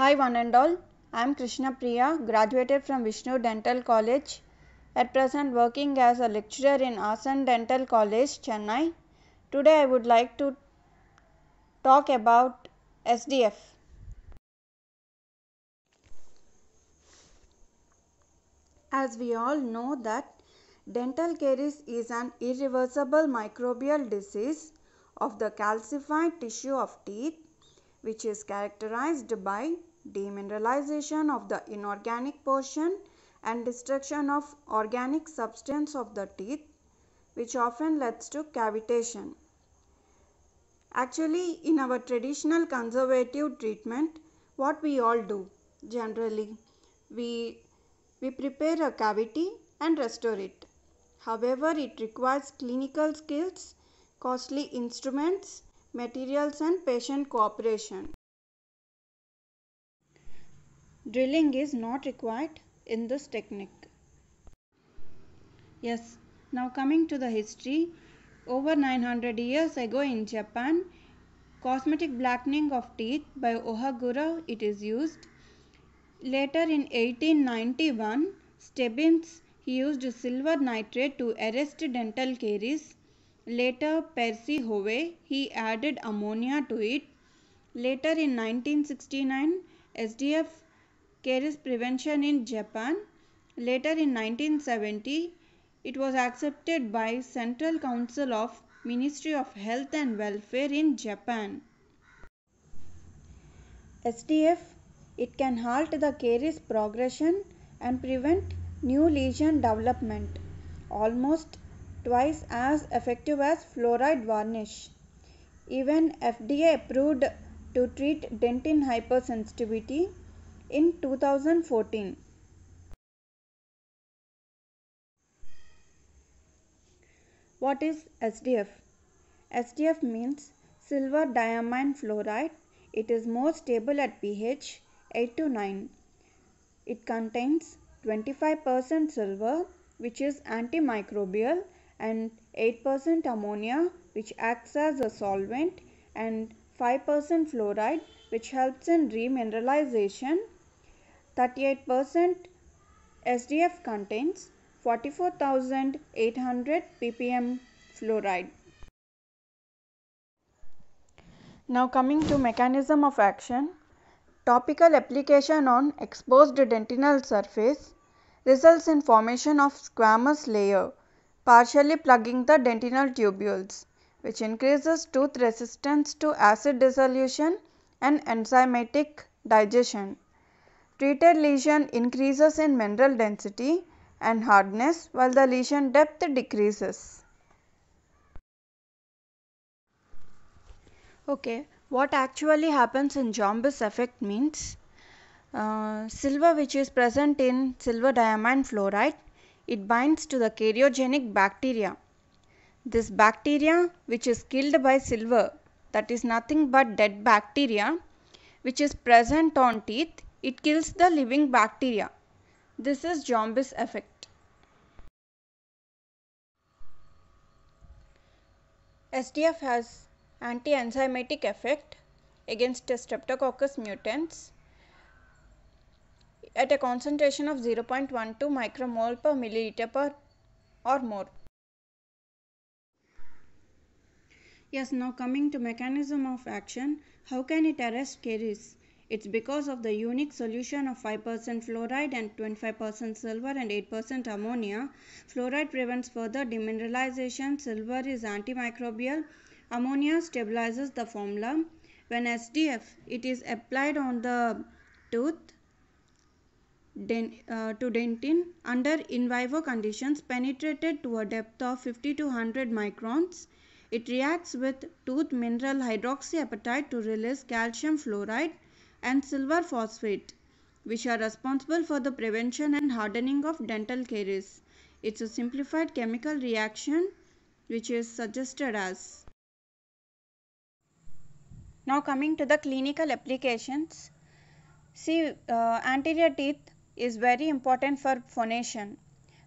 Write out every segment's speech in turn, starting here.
Hi one and all, I am Krishna Priya, graduated from Vishnu Dental College, at present working as a lecturer in Asan Dental College, Chennai. Today I would like to talk about SDF. As we all know that dental caries is an irreversible microbial disease of the calcified tissue of teeth which is characterized by demineralization of the inorganic portion and destruction of organic substance of the teeth which often leads to cavitation. Actually in our traditional conservative treatment what we all do generally we we prepare a cavity and restore it. However it requires clinical skills, costly instruments, materials and patient cooperation drilling is not required in this technique. Yes, now coming to the history, over 900 years ago in Japan, cosmetic blackening of teeth by Ohaguro it is used. Later in 1891, Stebbins used silver nitrate to arrest dental caries. Later Percy Howe he added ammonia to it. Later in 1969, SDF caries prevention in Japan. Later in 1970, it was accepted by Central Council of Ministry of Health and Welfare in Japan. SDF, it can halt the caries progression and prevent new lesion development, almost twice as effective as fluoride varnish. Even FDA approved to treat dentin hypersensitivity in 2014. What is SDF? SDF means silver diamine fluoride. It is more stable at pH 8 to 9. It contains 25% silver which is antimicrobial and 8% ammonia which acts as a solvent and 5% fluoride which helps in remineralization 38% SDF contains 44,800 ppm fluoride. Now coming to mechanism of action, topical application on exposed dentinal surface results in formation of squamous layer partially plugging the dentinal tubules which increases tooth resistance to acid dissolution and enzymatic digestion. Treated lesion increases in mineral density and hardness while the lesion depth decreases. Okay, what actually happens in Jombus effect means uh, silver which is present in silver diamine fluoride it binds to the karyogenic bacteria. This bacteria which is killed by silver that is nothing but dead bacteria which is present on teeth it kills the living bacteria. This is Jombi's effect. SDF has anti-enzymatic effect against Streptococcus mutants at a concentration of 0.12 micromole per milliliter per or more. Yes, now coming to mechanism of action, how can it arrest caries? It's because of the unique solution of 5% fluoride and 25% silver and 8% ammonia. Fluoride prevents further demineralization. Silver is antimicrobial. Ammonia stabilizes the formula. When SDF, it is applied on the tooth Den, uh, to dentin under in vivo conditions penetrated to a depth of 50 to 100 microns. It reacts with tooth mineral hydroxyapatite to release calcium fluoride and silver phosphate, which are responsible for the prevention and hardening of dental caries. It's a simplified chemical reaction which is suggested as. Now coming to the clinical applications. See, uh, anterior teeth is very important for phonation.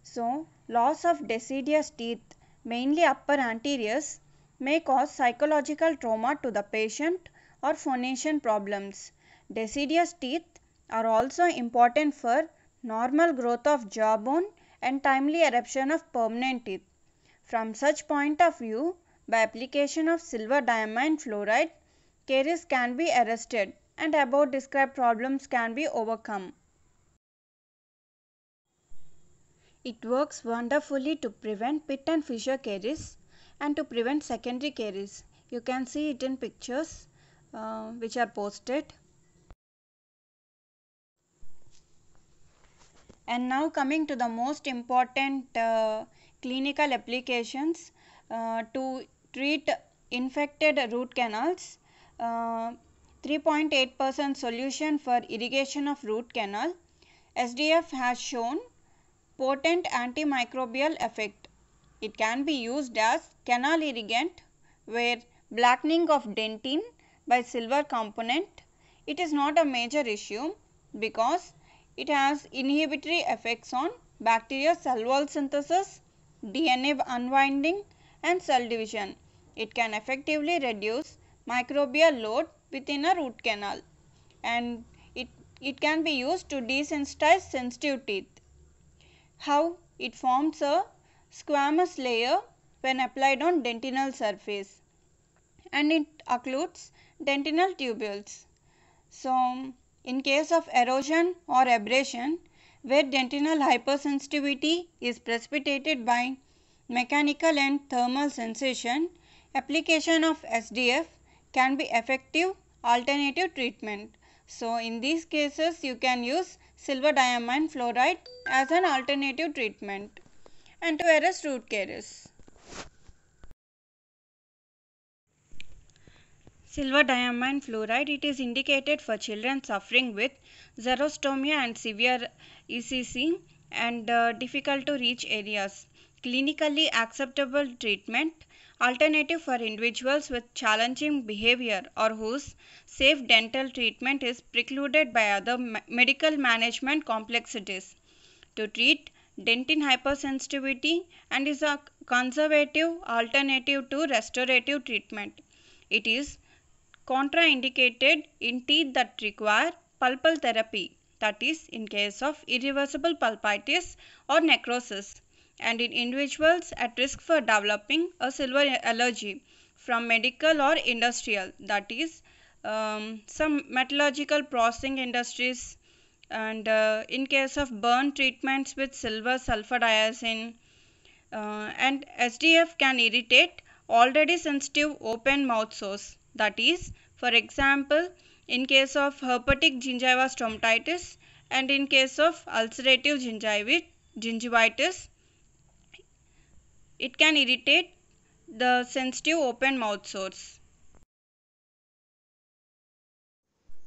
So, loss of deciduous teeth, mainly upper anteriors, may cause psychological trauma to the patient or phonation problems. Deciduous teeth are also important for normal growth of jawbone and timely eruption of permanent teeth. From such point of view, by application of silver diamine fluoride, caries can be arrested and above described problems can be overcome. It works wonderfully to prevent pit and fissure caries and to prevent secondary caries. You can see it in pictures uh, which are posted. And now coming to the most important uh, clinical applications uh, to treat infected root canals. 3.8% uh, solution for irrigation of root canal. SDF has shown potent antimicrobial effect. It can be used as canal irrigant where blackening of dentin by silver component. It is not a major issue because it has inhibitory effects on bacteria cell wall synthesis, DNA unwinding and cell division. It can effectively reduce microbial load within a root canal and it, it can be used to desensitize sensitive teeth. How? It forms a squamous layer when applied on dentinal surface and it occludes dentinal tubules. So, in case of erosion or abrasion, where dentinal hypersensitivity is precipitated by mechanical and thermal sensation, application of SDF can be effective alternative treatment. So, in these cases, you can use silver diamine fluoride as an alternative treatment and to arrest root caries. silver diamine fluoride, it is indicated for children suffering with xerostomia and severe ECC and uh, difficult to reach areas. Clinically acceptable treatment alternative for individuals with challenging behavior or whose safe dental treatment is precluded by other medical management complexities. To treat dentin hypersensitivity and is a conservative alternative to restorative treatment. It is contraindicated in teeth that require pulpal therapy, that is, in case of irreversible pulpitis or necrosis, and in individuals at risk for developing a silver allergy from medical or industrial, that is, um, some metallurgical processing industries, and uh, in case of burn treatments with silver sulfadiazine, uh, and SDF can irritate already sensitive open mouth sores. That is, for example, in case of herpetic gingiva stomatitis and in case of ulcerative gingivitis, it can irritate the sensitive open mouth sores.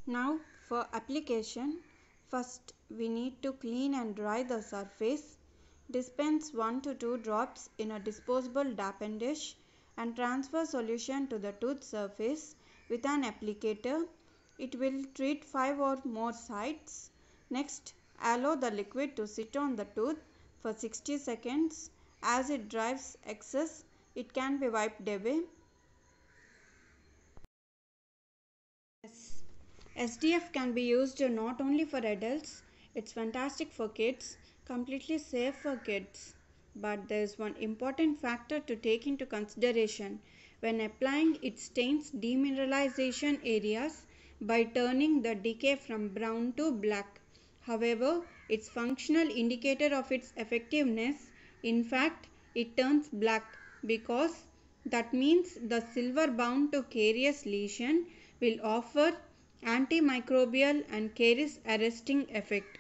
Now for application, first we need to clean and dry the surface. Dispense 1 to 2 drops in a disposable dappen dish and transfer solution to the tooth surface with an applicator. It will treat 5 or more sites. Next, allow the liquid to sit on the tooth for 60 seconds. As it drives excess, it can be wiped away. SDF can be used not only for adults, it's fantastic for kids, completely safe for kids but there is one important factor to take into consideration when applying it stains demineralization areas by turning the decay from brown to black. However, its functional indicator of its effectiveness, in fact, it turns black because that means the silver bound to carious lesion will offer antimicrobial and caries arresting effect.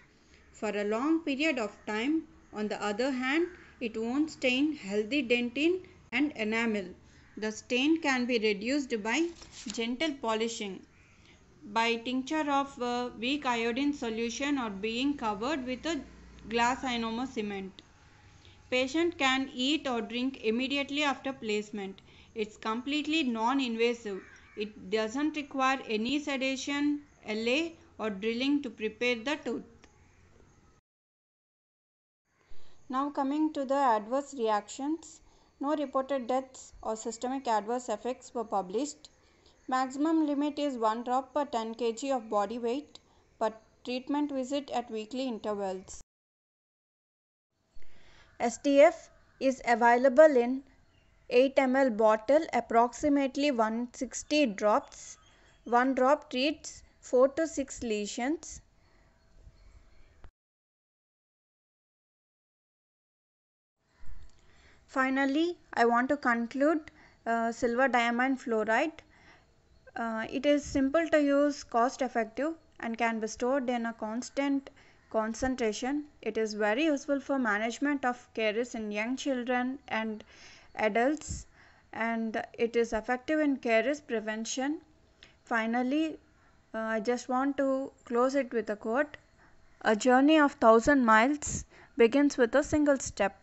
For a long period of time, on the other hand, it won't stain healthy dentin and enamel. The stain can be reduced by gentle polishing by tincture of uh, weak iodine solution or being covered with a glass ionoma cement. Patient can eat or drink immediately after placement. It's completely non-invasive. It doesn't require any sedation, LA or drilling to prepare the tooth. Now coming to the adverse reactions, no reported deaths or systemic adverse effects were published. Maximum limit is 1 drop per 10 kg of body weight per treatment visit at weekly intervals. STF is available in 8 ml bottle approximately 160 drops. 1 drop treats 4 to 6 lesions. Finally, I want to conclude uh, silver diamond fluoride. Uh, it is simple to use, cost effective and can be stored in a constant concentration. It is very useful for management of caries in young children and adults and it is effective in caries prevention. Finally, uh, I just want to close it with a quote. A journey of thousand miles begins with a single step.